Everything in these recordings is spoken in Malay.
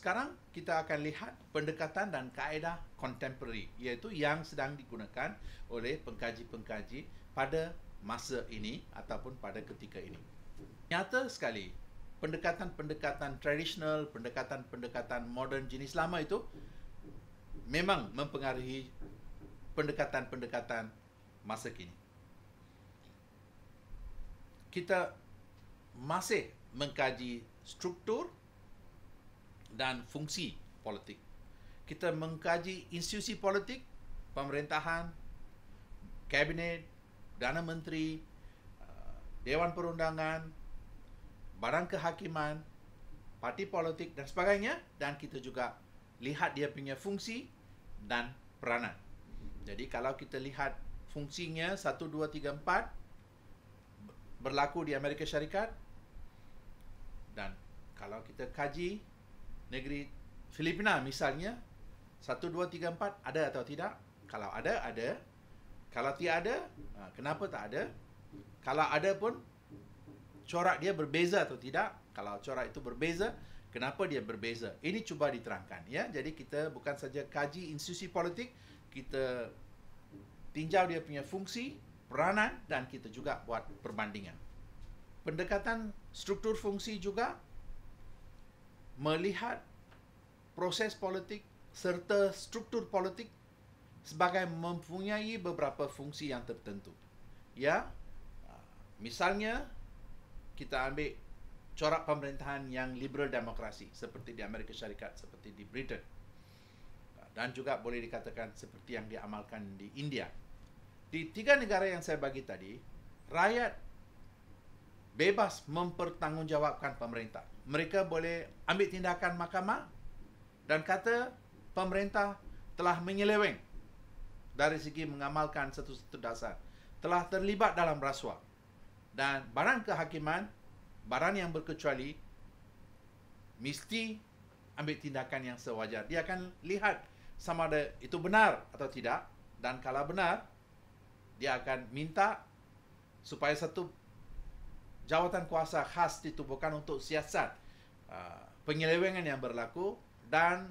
Sekarang kita akan lihat pendekatan dan kaedah contemporary iaitu yang sedang digunakan oleh pengkaji-pengkaji pada masa ini ataupun pada ketika ini. Nyata sekali pendekatan-pendekatan tradisional, pendekatan-pendekatan modern jenis lama itu memang mempengaruhi pendekatan-pendekatan masa kini. Kita masih mengkaji struktur dan fungsi politik. Kita mengkaji institusi politik, pemerintahan, kabinet, dana menteri, eh, dewan perundangan, barang kehakiman, parti politik dan sebagainya dan kita juga lihat dia punya fungsi dan peranan. Jadi kalau kita lihat fungsinya 1 2 3 4 berlaku di Amerika Syarikat dan kalau kita kaji negeri Filipina misalnya 1 2 3 ada atau tidak? Kalau ada, ada. Kalau tiada ada, ha, kenapa tak ada? Kalau ada pun corak dia berbeza atau tidak? Kalau corak itu berbeza, kenapa dia berbeza? Ini cuba diterangkan ya. Jadi kita bukan saja kaji institusi politik, kita tinjau dia punya fungsi, peranan dan kita juga buat perbandingan. Pendekatan struktur fungsi juga melihat proses politik serta struktur politik sebagai mempunyai beberapa fungsi yang tertentu. Ya. Misalnya kita ambil corak pemerintahan yang liberal demokrasi seperti di Amerika Syarikat seperti di Britain dan juga boleh dikatakan seperti yang diamalkan di India. Di tiga negara yang saya bagi tadi, rakyat bebas mempertanggungjawabkan pemerintah mereka boleh ambil tindakan mahkamah dan kata pemerintah telah menyeleweng dari segi mengamalkan satu-satu dasar telah terlibat dalam rasuah dan barang kehakiman barang yang berkecuali mesti ambil tindakan yang sewajar dia akan lihat sama ada itu benar atau tidak dan kalau benar dia akan minta supaya satu jawatan kuasa khas ditubuhkan untuk siasat Ah, penyelewengan yang berlaku dan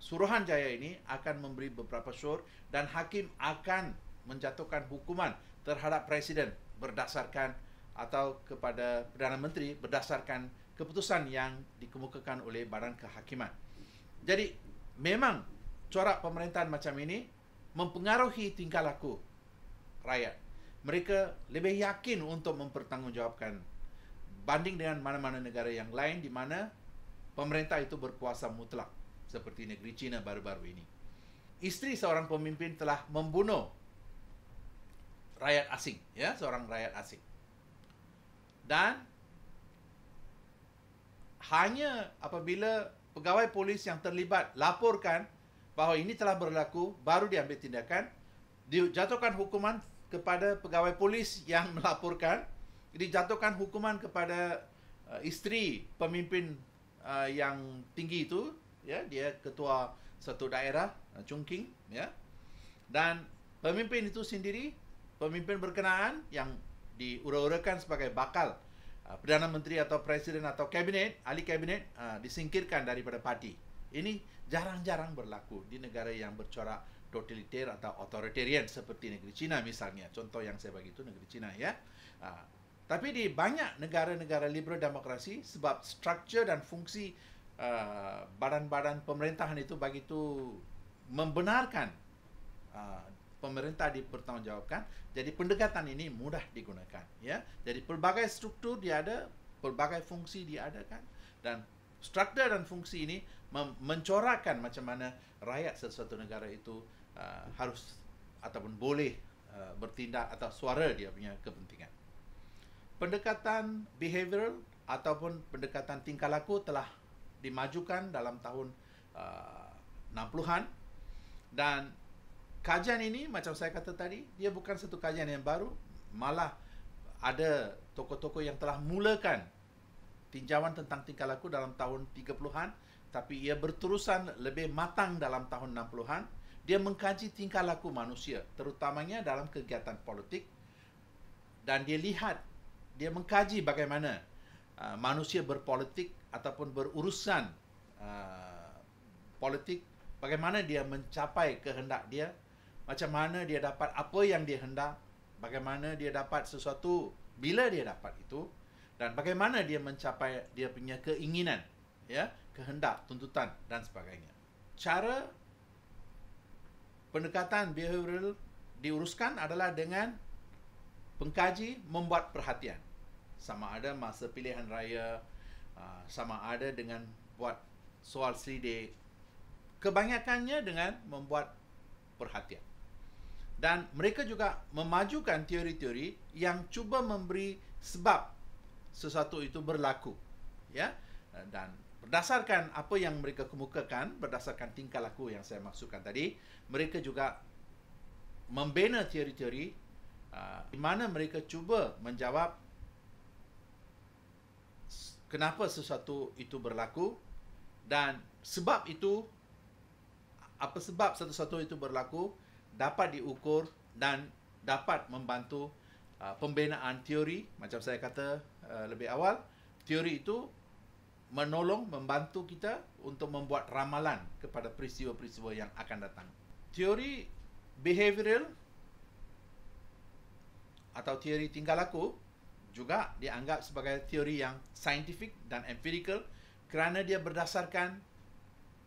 suruhan jaya ini akan memberi beberapa syur dan hakim akan menjatuhkan hukuman terhadap presiden berdasarkan atau kepada Perdana Menteri berdasarkan keputusan yang dikemukakan oleh Badan Kehakiman. Jadi memang corak pemerintahan macam ini mempengaruhi tingkah laku rakyat. Mereka lebih yakin untuk mempertanggungjawabkan banding dengan mana-mana negara yang lain di mana pemerintah itu berkuasa mutlak seperti negeri China baru-baru ini. Isteri seorang pemimpin telah membunuh rakyat asing, ya, seorang rakyat asing. Dan hanya apabila pegawai polis yang terlibat laporkan bahawa ini telah berlaku baru diambil tindakan dijatuhkan hukuman kepada pegawai polis yang melaporkan dijatuhkan hukuman kepada uh, isteri pemimpin uh, yang tinggi itu ya dia ketua satu daerah uh, Chungking ya dan pemimpin itu sendiri pemimpin berkenaan yang diura-urakan sebagai bakal uh, perdana menteri atau presiden atau kabinet ahli kabinet uh, disingkirkan daripada parti ini jarang-jarang berlaku di negara yang bercorak totaliter atau authoritarian seperti negeri China misalnya contoh yang saya bagi itu negeri China ya uh, tapi di banyak negara-negara liberal demokrasi sebab struktur dan fungsi uh, badan-badan pemerintahan itu bagi itu membenarkan uh, pemerintah dipertanggungjawabkan. Jadi pendekatan ini mudah digunakan. Ya? Jadi pelbagai struktur dia ada, pelbagai fungsi dia ada kan. Dan struktur dan fungsi ini mencorakkan macam mana rakyat sesuatu negara itu uh, harus ataupun boleh uh, bertindak atau suara dia punya kepentingan pendekatan behavioral ataupun pendekatan tingkah laku telah dimajukan dalam tahun uh, 60-an dan kajian ini macam saya kata tadi dia bukan satu kajian yang baru malah ada tokoh-tokoh yang telah mulakan tinjauan tentang tingkah laku dalam tahun 30-an tapi ia berterusan lebih matang dalam tahun 60-an dia mengkaji tingkah laku manusia terutamanya dalam kegiatan politik dan dia lihat dia mengkaji bagaimana uh, manusia berpolitik ataupun berurusan uh, politik bagaimana dia mencapai kehendak dia macam mana dia dapat apa yang dia hendak bagaimana dia dapat sesuatu bila dia dapat itu dan bagaimana dia mencapai dia punya keinginan ya kehendak tuntutan dan sebagainya cara pendekatan behavioral diuruskan adalah dengan pengkaji membuat perhatian sama ada masa pilihan raya ah, sama ada dengan buat soal sidik kebanyakannya dengan membuat perhatian dan mereka juga memajukan teori-teori yang cuba memberi sebab sesuatu itu berlaku ya dan berdasarkan apa yang mereka kemukakan berdasarkan tingkah laku yang saya maksudkan tadi mereka juga membina teori-teori Ah, di mana mereka cuba menjawab kenapa sesuatu itu berlaku dan sebab itu apa sebab sesuatu itu berlaku dapat diukur dan dapat membantu ah, pembinaan teori macam saya kata ah, lebih awal teori itu menolong membantu kita untuk membuat ramalan kepada peristiwa-peristiwa yang akan datang teori behavioral atau teori tinggal laku juga dianggap sebagai teori yang saintifik dan empirical kerana dia berdasarkan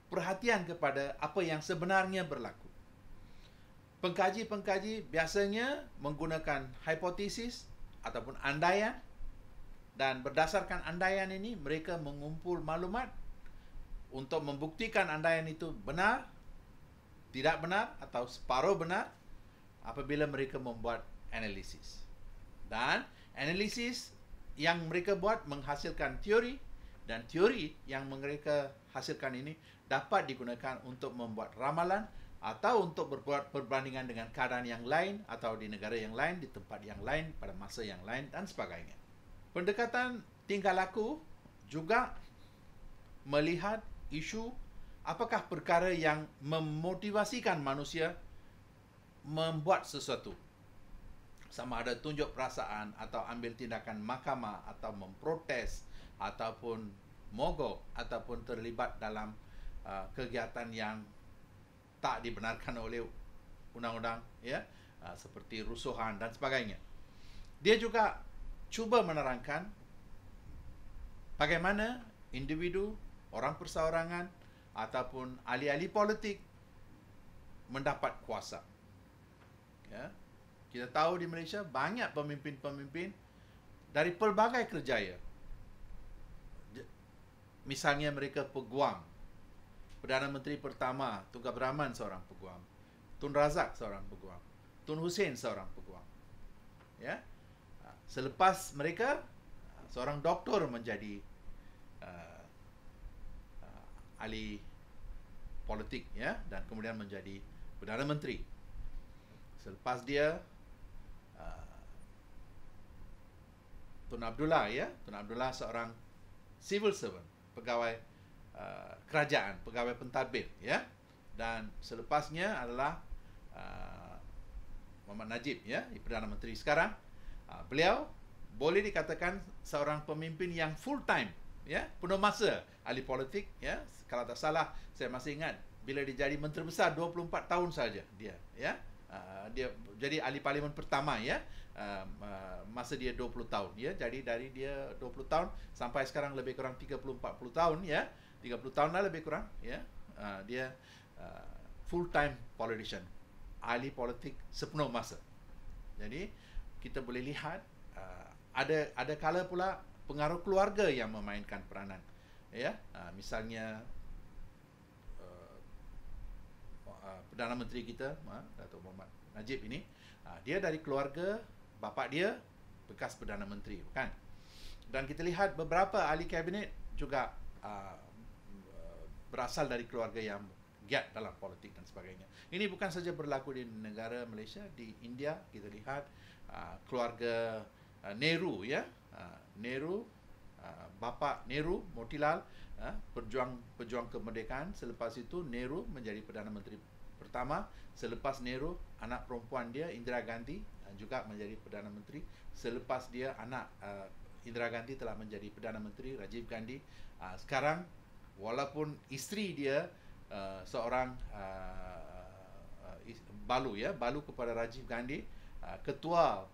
perhatian kepada apa yang sebenarnya berlaku. Pengkaji-pengkaji biasanya menggunakan hipotesis ataupun andaian dan berdasarkan andaian ini mereka mengumpul maklumat untuk membuktikan andaian itu benar, tidak benar atau separuh benar apabila mereka membuat Analisis Dan analisis yang mereka buat menghasilkan teori dan teori yang mereka hasilkan ini dapat digunakan untuk membuat ramalan atau untuk berbuat perbandingan dengan keadaan yang lain atau di negara yang lain, di tempat yang lain, pada masa yang lain dan sebagainya. Pendekatan tingkah laku juga melihat isu apakah perkara yang memotivasikan manusia membuat sesuatu sama ada tunjuk perasaan atau ambil tindakan mahkamah atau memprotes ataupun mogok ataupun terlibat dalam uh, kegiatan yang tak dibenarkan oleh undang-undang ya uh, seperti rusuhan dan sebagainya. Dia juga cuba menerangkan bagaimana individu, orang perseorangan ataupun ahli-ahli politik mendapat kuasa. Ya. Yeah kita tahu di Malaysia banyak pemimpin-pemimpin dari pelbagai kerjaya. Misalnya mereka peguam. Perdana Menteri pertama, Tun Rahman seorang peguam. Tun Razak seorang peguam. Tun Hussein seorang peguam. Ya. Selepas mereka, seorang doktor menjadi uh, uh ahli politik ya dan kemudian menjadi Perdana Menteri. Selepas dia, Tun Abdullah ya. Tun Abdullah seorang civil servant, pegawai uh, kerajaan, pegawai pentadbir ya. Dan selepasnya adalah uh, Muhammad Najib ya, Perdana Menteri sekarang. Uh, beliau boleh dikatakan seorang pemimpin yang full time ya, penuh masa ahli politik ya. Kalau tak salah saya masih ingat bila dia jadi menteri besar 24 tahun saja dia ya. Uh, dia jadi ahli parlimen pertama ya Um, uh, masa dia 20 tahun ya jadi dari dia 20 tahun sampai sekarang lebih kurang 30 40 tahun ya 30 tahun lah lebih kurang ya uh, dia uh, full time politician ahli politik sepenuh masa jadi kita boleh lihat uh, ada ada kala pula pengaruh keluarga yang memainkan peranan ya uh, misalnya uh, uh, perdana menteri kita uh, Datuk Muhammad Najib ini uh, dia dari keluarga bapa dia bekas perdana menteri kan dan kita lihat beberapa ahli kabinet juga uh, berasal dari keluarga yang giat dalam politik dan sebagainya ini bukan saja berlaku di negara Malaysia di India kita lihat uh, keluarga uh, Nehru ya uh, Nehru uh, bapa Nehru Motilal uh, perjuang perjuang kemerdekaan selepas itu Nehru menjadi perdana menteri pertama selepas Nehru anak perempuan dia Indira Gandhi dan juga menjadi Perdana Menteri selepas dia anak uh, Indira Gandhi telah menjadi Perdana Menteri Rajiv Gandhi. Uh, sekarang walaupun isteri dia uh, seorang uh, uh, is- balu ya, balu kepada Rajiv Gandhi, uh, ketua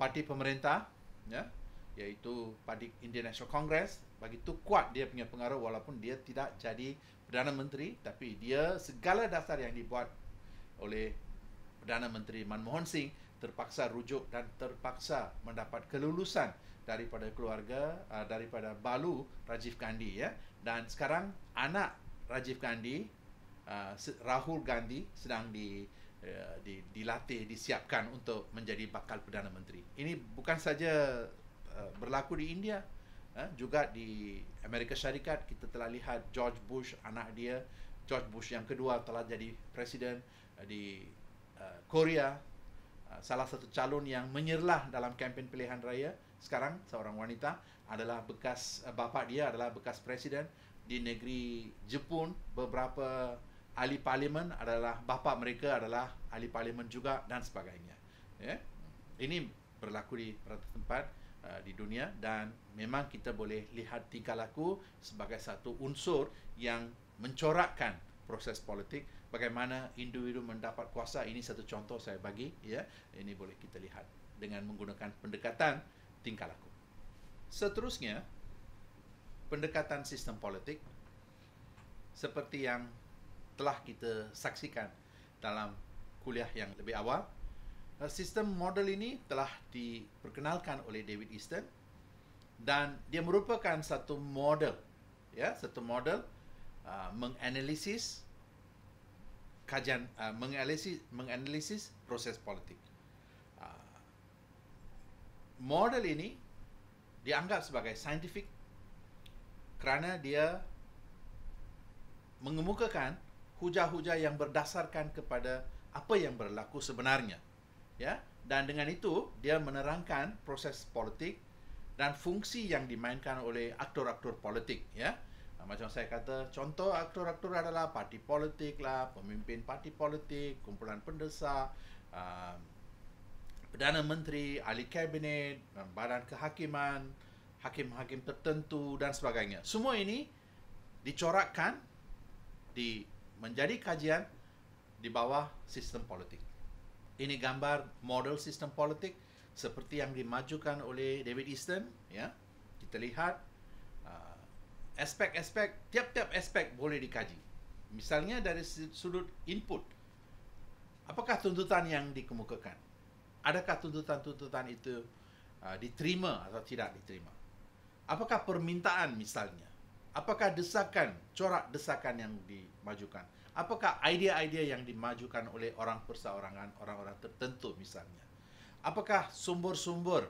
parti pemerintah ya, iaitu parti Indian National Congress bagi begitu kuat dia punya pengaruh walaupun dia tidak jadi perdana menteri tapi dia segala dasar yang dibuat oleh Perdana Menteri Manmohan Singh terpaksa rujuk dan terpaksa mendapat kelulusan daripada keluarga uh, daripada balu Rajiv Gandhi ya dan sekarang anak Rajiv Gandhi uh, Rahul Gandhi sedang di eh, di dilatih disiapkan untuk menjadi bakal perdana menteri. Ini bukan saja uh, berlaku di India, uh, juga di Amerika Syarikat kita telah lihat George Bush anak dia, George Bush yang kedua telah jadi presiden uh, di Uh, Korea uh, salah satu calon yang menyerlah dalam kempen pilihan raya sekarang seorang wanita adalah bekas uh, bapa dia adalah bekas presiden di negeri Jepun beberapa ahli parlimen adalah bapa mereka adalah ahli parlimen juga dan sebagainya yeah. ini berlaku di beberapa tempat uh, di dunia dan memang kita boleh lihat tingkah laku sebagai satu unsur yang mencorakkan proses politik bagaimana individu mendapat kuasa ini satu contoh saya bagi ya ini boleh kita lihat dengan menggunakan pendekatan tingkah laku seterusnya pendekatan sistem politik seperti yang telah kita saksikan dalam kuliah yang lebih awal eh, sistem model ini telah diperkenalkan oleh David Easton dan dia merupakan satu model ya satu model uh, menganalisis kajian uh, menganalisis menganalisis proses politik. Uh, model ini dianggap sebagai saintifik kerana dia mengemukakan hujah-hujah yang berdasarkan kepada apa yang berlaku sebenarnya. Ya, dan dengan itu dia menerangkan proses politik dan fungsi yang dimainkan oleh aktor-aktor politik, ya. Ha, macam saya kata, contoh aktor-aktor adalah parti politik lah, pemimpin parti politik, kumpulan pendesak, ha, Perdana Menteri, Ahli Kabinet, um, Badan Kehakiman, Hakim-hakim tertentu dan sebagainya. Semua ini dicorakkan di menjadi kajian di bawah sistem politik. Ini gambar model sistem politik seperti yang dimajukan oleh David Easton. Ya, kita lihat aspek-aspek tiap-tiap aspek boleh dikaji. Misalnya dari sudut input. Apakah tuntutan yang dikemukakan? Adakah tuntutan-tuntutan itu uh, diterima atau tidak diterima? Apakah permintaan misalnya? Apakah desakan, corak desakan yang dimajukan? Apakah idea-idea yang dimajukan oleh orang perseorangan, orang-orang tertentu misalnya? Apakah sumber-sumber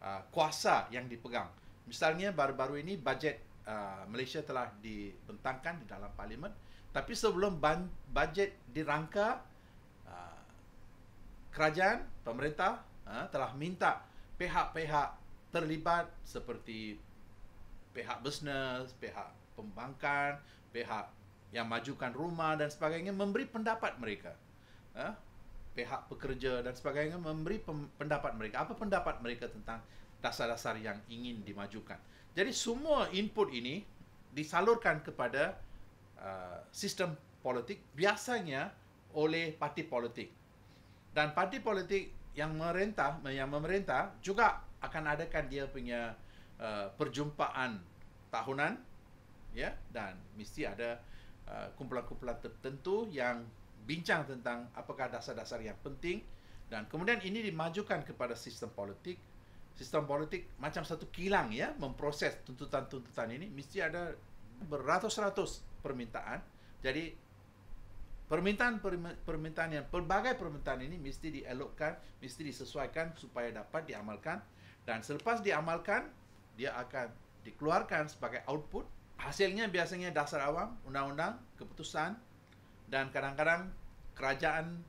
uh, kuasa yang dipegang? Misalnya baru-baru ini bajet uh, Malaysia telah dibentangkan di dalam parlimen tapi sebelum ban- bajet dirangka uh, kerajaan pemerintah uh, telah minta pihak-pihak terlibat seperti pihak bisnes, pihak pembangkang, pihak yang majukan rumah dan sebagainya memberi pendapat mereka. Uh, pihak pekerja dan sebagainya memberi pendapat mereka. Apa pendapat mereka tentang dasar-dasar yang ingin dimajukan. Jadi semua input ini disalurkan kepada uh, sistem politik biasanya oleh parti politik. Dan parti politik yang merentah, yang memerintah juga akan adakan dia punya uh, perjumpaan tahunan ya dan mesti ada uh, kumpulan-kumpulan tertentu yang bincang tentang apakah dasar-dasar yang penting dan kemudian ini dimajukan kepada sistem politik sistem politik macam satu kilang ya memproses tuntutan-tuntutan ini mesti ada beratus-ratus permintaan. Jadi permintaan-permintaan yang pelbagai permintaan ini mesti dielokkan, mesti disesuaikan supaya dapat diamalkan dan selepas diamalkan dia akan dikeluarkan sebagai output. Hasilnya biasanya dasar awam, undang-undang, keputusan dan kadang-kadang kerajaan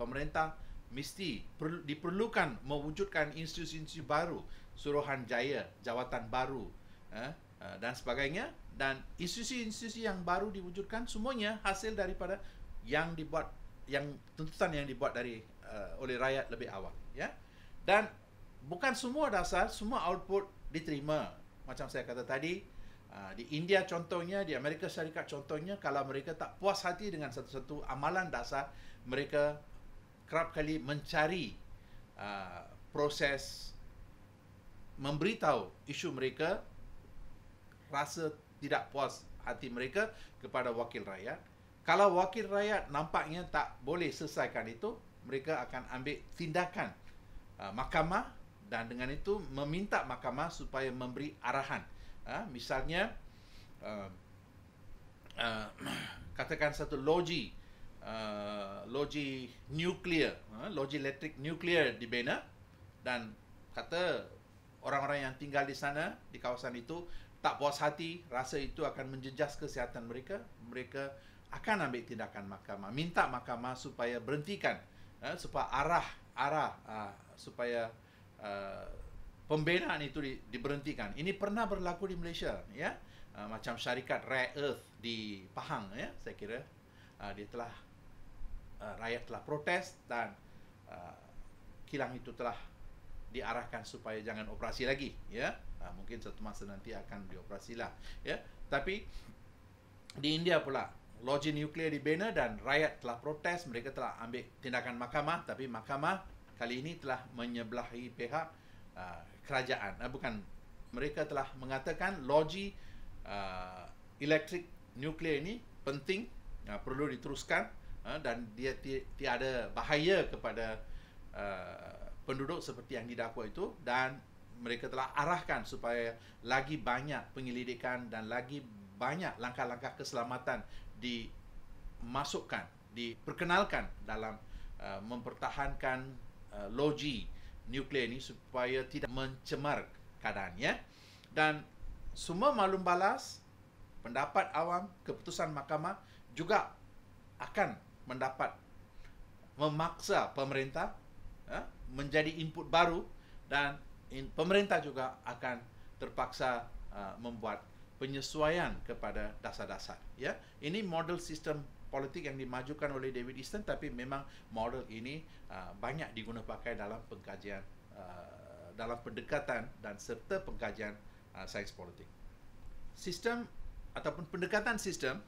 pemerintah mesti perlu, diperlukan mewujudkan institusi-institusi baru Suruhanjaya jawatan baru eh, eh, dan sebagainya dan institusi-institusi yang baru diwujudkan semuanya hasil daripada yang dibuat yang tuntutan yang dibuat dari uh, oleh rakyat lebih awal ya dan bukan semua dasar semua output diterima macam saya kata tadi uh, di India contohnya di Amerika Syarikat contohnya kalau mereka tak puas hati dengan satu-satu amalan dasar mereka kerap kali mencari uh, proses memberitahu isu mereka rasa tidak puas hati mereka kepada wakil rakyat kalau wakil rakyat nampaknya tak boleh selesaikan itu mereka akan ambil tindakan uh, mahkamah dan dengan itu meminta mahkamah supaya memberi arahan uh, misalnya uh, uh, katakan satu logi Uh, logi nuklear, uh, loji elektrik nuklear dibina dan kata orang-orang yang tinggal di sana di kawasan itu tak puas hati, rasa itu akan menjejas kesihatan mereka, mereka akan ambil tindakan mahkamah, minta mahkamah supaya berhentikan uh, supaya arah arah uh, supaya uh, pembinaan itu di, diberhentikan. Ini pernah berlaku di Malaysia, ya. Uh, macam syarikat Rare Earth di Pahang ya, saya kira uh, dia telah uh, rakyat telah protes dan uh, kilang itu telah diarahkan supaya jangan operasi lagi ya uh, mungkin satu masa nanti akan dioperasilah ya tapi di India pula logi nuklear dibina dan rakyat telah protes mereka telah ambil tindakan mahkamah tapi mahkamah kali ini telah menyebelahi pihak uh, kerajaan uh, bukan mereka telah mengatakan logi uh, elektrik nuklear ini penting uh, perlu diteruskan Ha, dan dia ti, tiada bahaya kepada uh, penduduk seperti yang didakwa itu dan mereka telah arahkan supaya lagi banyak penyelidikan dan lagi banyak langkah-langkah keselamatan dimasukkan diperkenalkan dalam uh, mempertahankan uh, loji nuklear ini supaya tidak mencemar keadaannya dan semua maklum balas pendapat awam keputusan mahkamah juga akan mendapat memaksa pemerintah ya, menjadi input baru dan in, pemerintah juga akan terpaksa uh, membuat penyesuaian kepada dasar-dasar ya ini model sistem politik yang dimajukan oleh David Easton tapi memang model ini uh, banyak digunakan dalam pengkajian uh, dalam pendekatan dan serta pengkajian uh, sains politik sistem ataupun pendekatan sistem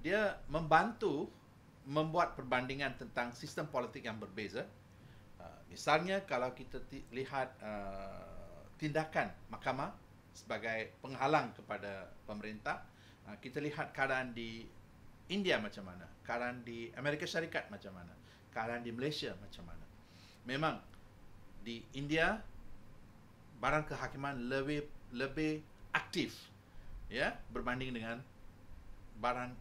dia membantu membuat perbandingan tentang sistem politik yang berbeza. Uh, misalnya kalau kita lihat uh, tindakan mahkamah sebagai penghalang kepada pemerintah, uh, kita lihat keadaan di India macam mana, keadaan di Amerika Syarikat macam mana, keadaan di Malaysia macam mana. Memang di India barang kehakiman lebih lebih aktif ya berbanding dengan barang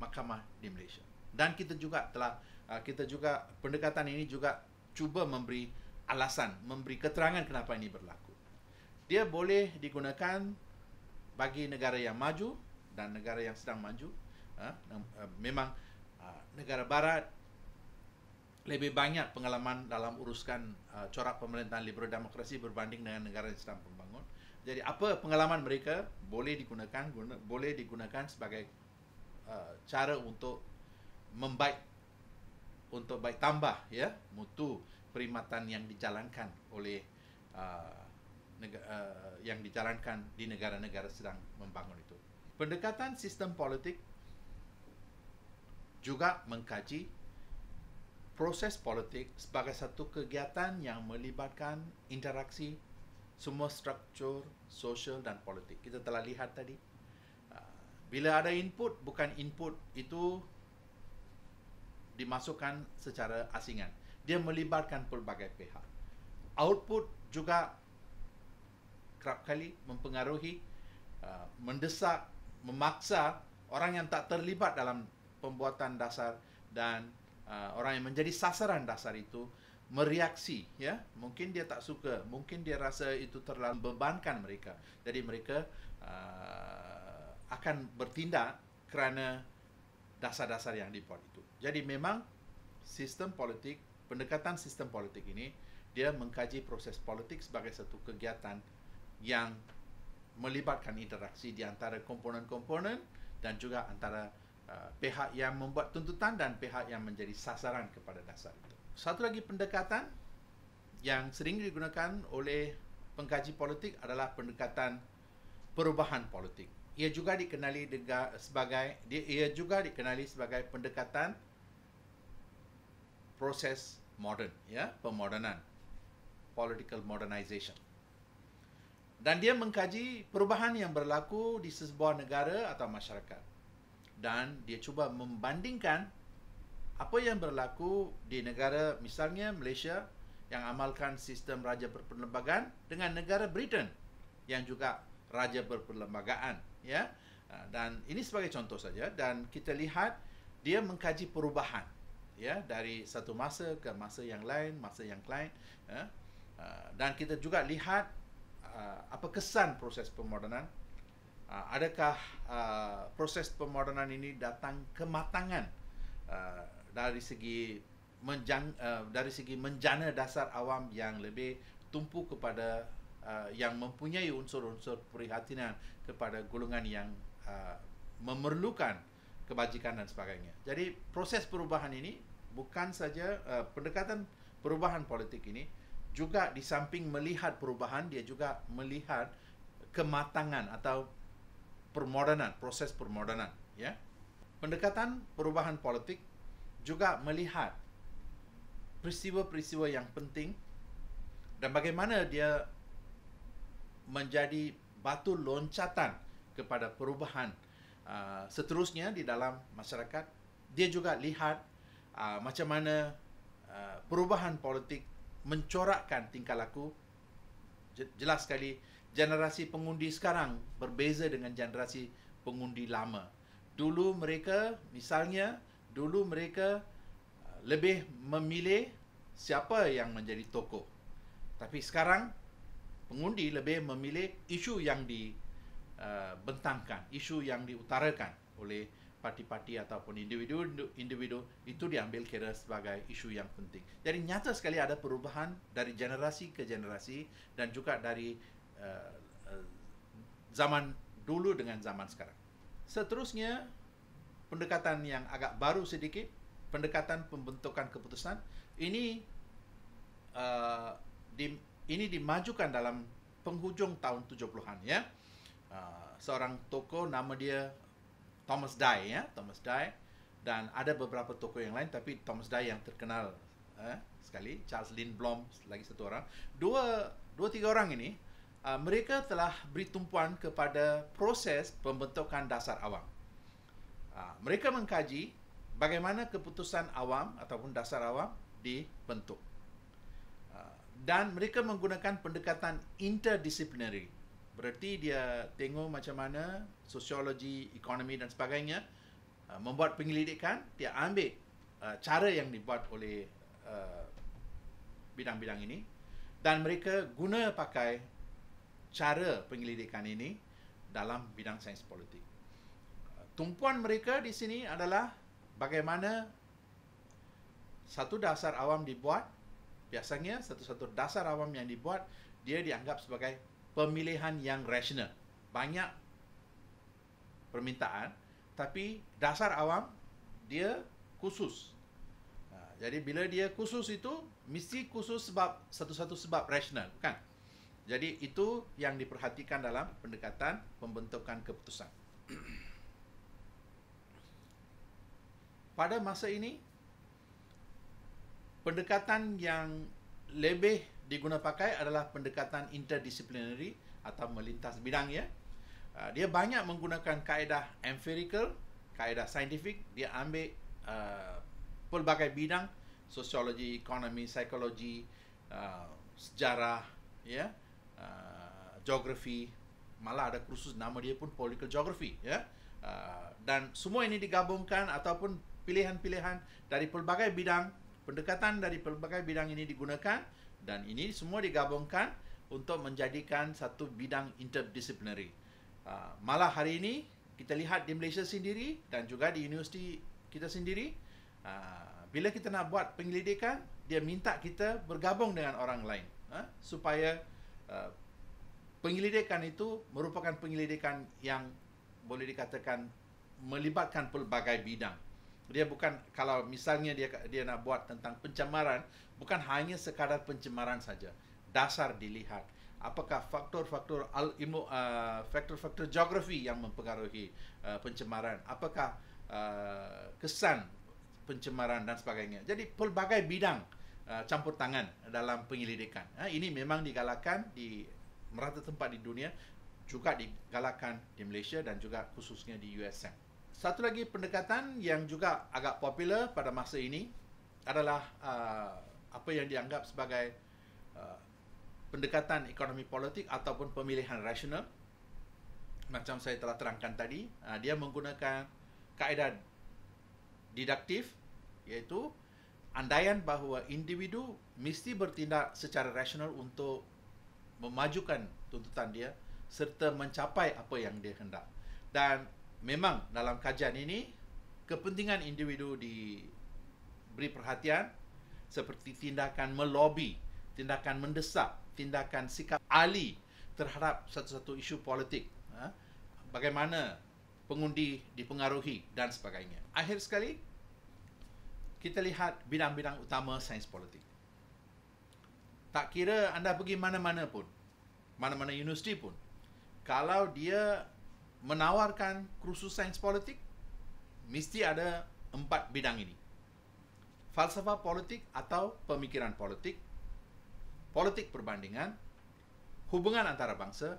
mahkamah di hmm. Malaysia. Dan kita juga telah uh, kita juga pendekatan ini juga cuba memberi alasan, memberi keterangan kenapa ini berlaku. Dia boleh digunakan bagi negara yang maju dan negara yang sedang maju. Uh, uh, memang negara barat lebih banyak pengalaman dalam uruskan corak pemerintahan liberal demokrasi berbanding dengan negara yang sedang membangun. Jadi apa pengalaman mereka boleh digunakan boleh digunakan sebagai Uh, cara untuk membaik untuk baik tambah ya mutu perkhidmatan yang dijalankan oleh uh, negara, uh, yang dijalankan di negara-negara sedang membangun itu. Pendekatan sistem politik juga mengkaji proses politik sebagai satu kegiatan yang melibatkan interaksi semua struktur sosial dan politik. Kita telah lihat tadi bila ada input bukan input itu dimasukkan secara asingan. Dia melibatkan pelbagai pihak. Output juga kerap kali mempengaruhi, uh, mendesak, memaksa orang yang tak terlibat dalam pembuatan dasar dan uh, orang yang menjadi sasaran dasar itu mereaksi ya mungkin dia tak suka mungkin dia rasa itu terlalu bebankan mereka jadi mereka uh, akan bertindak kerana dasar-dasar yang dibuat itu. Jadi memang sistem politik, pendekatan sistem politik ini dia mengkaji proses politik sebagai satu kegiatan yang melibatkan interaksi di antara komponen-komponen dan juga antara uh, pihak yang membuat tuntutan dan pihak yang menjadi sasaran kepada dasar itu. Satu lagi pendekatan yang sering digunakan oleh pengkaji politik adalah pendekatan perubahan politik ia juga dikenali dengan, sebagai dia, ia juga dikenali sebagai pendekatan proses modern ya pemodernan political modernization dan dia mengkaji perubahan yang berlaku di sebuah negara atau masyarakat dan dia cuba membandingkan apa yang berlaku di negara misalnya Malaysia yang amalkan sistem raja berperlembagaan dengan negara Britain yang juga raja berperlembagaan ya ah, dan ini sebagai contoh saja dan kita lihat dia mengkaji perubahan ya dari satu masa ke masa yang lain masa yang lain ya. Ah, dan kita juga lihat ah, apa kesan proses pemodenan adakah proses pemodenan ini datang kematangan dari segi menjang, dari segi menjana dasar awam yang lebih tumpu kepada Uh, yang mempunyai unsur-unsur perhatian kepada golongan yang uh, memerlukan kebajikan dan sebagainya. Jadi proses perubahan ini bukan saja uh, pendekatan perubahan politik ini juga di samping melihat perubahan dia juga melihat kematangan atau permodernan, proses permodernan, ya. Pendekatan perubahan politik juga melihat peristiwa-peristiwa yang penting dan bagaimana dia menjadi batu loncatan kepada perubahan uh, seterusnya di dalam masyarakat. Dia juga lihat uh, macam mana uh, perubahan politik mencorakkan tingkah laku. Jelas sekali generasi pengundi sekarang berbeza dengan generasi pengundi lama. Dulu mereka misalnya dulu mereka uh, lebih memilih siapa yang menjadi tokoh. Tapi sekarang pengundi lebih memilih isu yang dibentangkan, uh, isu yang diutarakan oleh parti-parti ataupun individu-individu itu diambil kira sebagai isu yang penting. Jadi nyata sekali ada perubahan dari generasi ke generasi dan juga dari uh, uh, zaman dulu dengan zaman sekarang. Seterusnya pendekatan yang agak baru sedikit pendekatan pembentukan keputusan ini uh, di, ini dimajukan dalam penghujung tahun 70-an ya. Uh, seorang toko nama dia Thomas Dye ya, Thomas Dye dan ada beberapa toko yang lain tapi Thomas Dye yang terkenal eh, sekali Charles Lindblom lagi satu orang. Dua dua tiga orang ini uh, mereka telah beri tumpuan kepada proses pembentukan dasar awam. Uh, mereka mengkaji bagaimana keputusan awam ataupun dasar awam dibentuk dan mereka menggunakan pendekatan interdisciplinary berarti dia tengok macam mana sosiologi ekonomi dan sebagainya uh, membuat penyelidikan dia ambil uh, cara yang dibuat oleh uh, bidang-bidang ini dan mereka guna pakai cara penyelidikan ini dalam bidang sains politik tumpuan mereka di sini adalah bagaimana satu dasar awam dibuat biasanya satu-satu dasar awam yang dibuat dia dianggap sebagai pemilihan yang rasional. Banyak permintaan tapi dasar awam dia khusus. Ha, jadi bila dia khusus itu mesti khusus sebab satu-satu sebab rasional, kan? Jadi itu yang diperhatikan dalam pendekatan pembentukan keputusan. Pada masa ini pendekatan yang lebih digunapakai adalah pendekatan interdisciplinary atau melintas bidang ya. Ah, dia banyak menggunakan kaedah empirical, kaedah saintifik. Dia ambil uh, pelbagai bidang, sosiologi, ekonomi, psikologi, uh, sejarah, ya, uh, geografi. Malah ada khusus nama dia pun political geography, ya. Uh, dan semua ini digabungkan ataupun pilihan-pilihan dari pelbagai bidang pendekatan dari pelbagai bidang ini digunakan dan ini semua digabungkan untuk menjadikan satu bidang interdisciplinary. Ah, Malah hari ini kita lihat di Malaysia sendiri dan juga di universiti kita sendiri ah, bila kita nak buat penyelidikan dia minta kita bergabung dengan orang lain ah, supaya penyelidikan itu merupakan penyelidikan yang boleh dikatakan melibatkan pelbagai bidang dia bukan kalau misalnya dia dia nak buat tentang pencemaran bukan hanya sekadar pencemaran saja dasar dilihat apakah faktor-faktor al ilmu uh, faktor-faktor geografi yang mempengaruhi uh, pencemaran apakah uh, kesan pencemaran dan sebagainya jadi pelbagai bidang uh, campur tangan dalam penyelidikan ha, ini memang digalakkan di merata tempat di dunia juga digalakkan di Malaysia dan juga khususnya di USM satu lagi pendekatan yang juga agak popular pada masa ini adalah uh, apa yang dianggap sebagai uh, pendekatan ekonomi politik ataupun pemilihan rasional. Macam saya telah terangkan tadi, uh, dia menggunakan kaedah deduktif iaitu andaian bahawa individu mesti bertindak secara rasional untuk memajukan tuntutan dia serta mencapai apa yang dia hendak. Dan memang dalam kajian ini kepentingan individu diberi perhatian seperti tindakan melobi, tindakan mendesak, tindakan sikap ahli terhadap satu-satu isu politik. Ha? Bagaimana pengundi dipengaruhi dan sebagainya. Akhir sekali, kita lihat bidang-bidang utama sains politik. Tak kira anda pergi mana-mana pun, mana-mana universiti pun, kalau dia menawarkan kursus sains politik mesti ada empat bidang ini. Falsafah politik atau pemikiran politik, politik perbandingan, hubungan antara bangsa,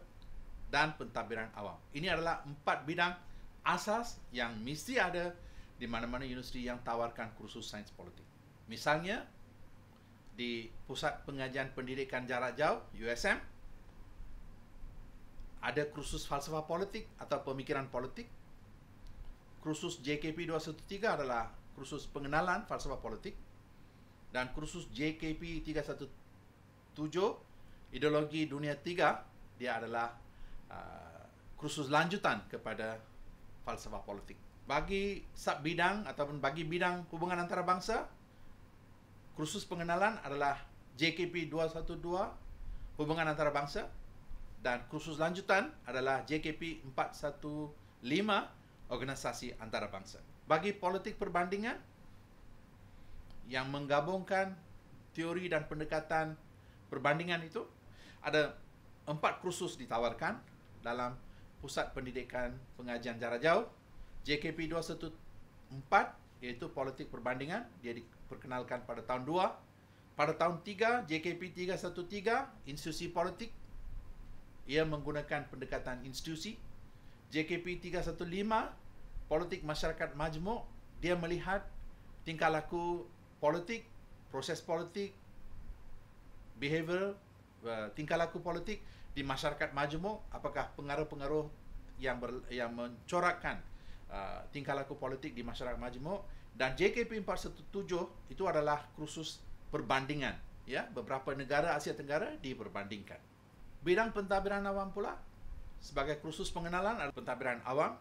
dan pentadbiran awam. Ini adalah empat bidang asas yang mesti ada di mana-mana universiti yang tawarkan kursus sains politik. Misalnya, di Pusat Pengajian Pendidikan Jarak Jauh, USM, ada kursus falsafah politik atau pemikiran politik. Kursus JKP 213 adalah kursus pengenalan falsafah politik dan kursus JKP 317 ideologi dunia 3 dia adalah uh, kursus lanjutan kepada falsafah politik. Bagi sub bidang ataupun bagi bidang hubungan antara bangsa kursus pengenalan adalah JKP 212 hubungan antara bangsa dan kursus lanjutan adalah JKP 415 Organisasi Antarabangsa. Bagi politik perbandingan yang menggabungkan teori dan pendekatan perbandingan itu, ada empat kursus ditawarkan dalam Pusat Pendidikan Pengajian Jarak Jauh JKP 214 iaitu politik perbandingan dia diperkenalkan pada tahun 2 pada tahun 3 JKP 313 institusi politik ia menggunakan pendekatan institusi JKP 315 politik masyarakat majmuk dia melihat tingkah laku politik proses politik behavior uh, tingkah laku politik di masyarakat majmuk apakah pengaruh-pengaruh yang ber, yang mencorakkan uh, tingkah laku politik di masyarakat majmuk dan JKP 417 itu adalah kursus perbandingan ya beberapa negara Asia Tenggara diperbandingkan bidang pentadbiran awam pula sebagai kursus pengenalan atau pentadbiran awam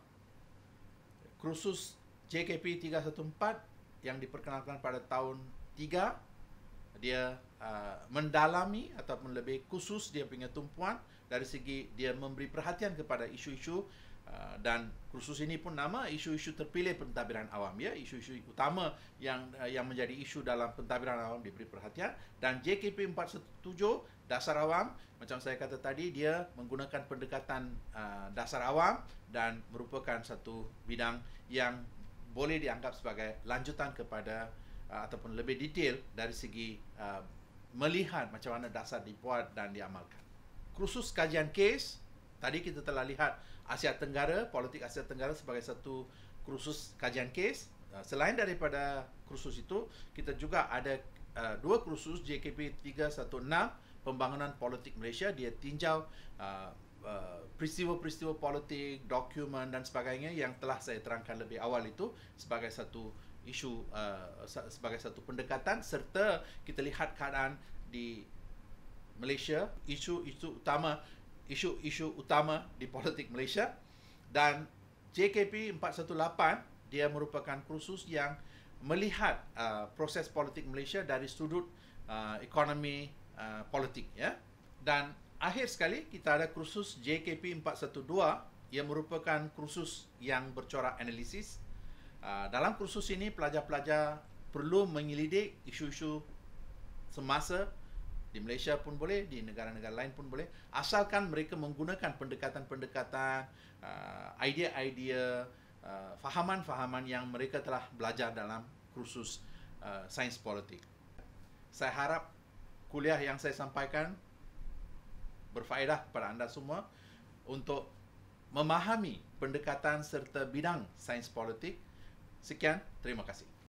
kursus JKP 314 yang diperkenalkan pada tahun 3 dia uh, mendalami ataupun lebih khusus dia punya tumpuan dari segi dia memberi perhatian kepada isu-isu uh, dan kursus ini pun nama isu-isu terpilih pentadbiran awam ya isu-isu utama yang uh, yang menjadi isu dalam pentadbiran awam diberi perhatian dan JKP 417 dasar awam macam saya kata tadi dia menggunakan pendekatan uh, dasar awam dan merupakan satu bidang yang boleh dianggap sebagai lanjutan kepada uh, ataupun lebih detail dari segi uh, melihat macam mana dasar dibuat dan diamalkan. Khusus kajian kes, tadi kita telah lihat Asia Tenggara, politik Asia Tenggara sebagai satu khusus kajian kes. Uh, selain daripada kursus itu, kita juga ada uh, dua kursus JKP 316 pembangunan politik Malaysia dia tinjau uh, uh, peristiwa-peristiwa politik, dokumen dan sebagainya yang telah saya terangkan lebih awal itu sebagai satu isu uh, sebagai satu pendekatan serta kita lihat keadaan di Malaysia isu-isu utama isu-isu utama di politik Malaysia dan JKP 418 dia merupakan kursus yang melihat uh, proses politik Malaysia dari sudut uh, ekonomi uh, politik ya. Dan akhir sekali kita ada kursus JKP 412 yang merupakan kursus yang bercorak analisis. Uh, dalam kursus ini pelajar-pelajar perlu menyelidik isu-isu semasa di Malaysia pun boleh, di negara-negara lain pun boleh asalkan mereka menggunakan pendekatan-pendekatan, uh, idea-idea, uh, fahaman-fahaman yang mereka telah belajar dalam kursus uh, sains politik. Saya harap kuliah yang saya sampaikan berfaedah kepada anda semua untuk memahami pendekatan serta bidang sains politik. Sekian, terima kasih.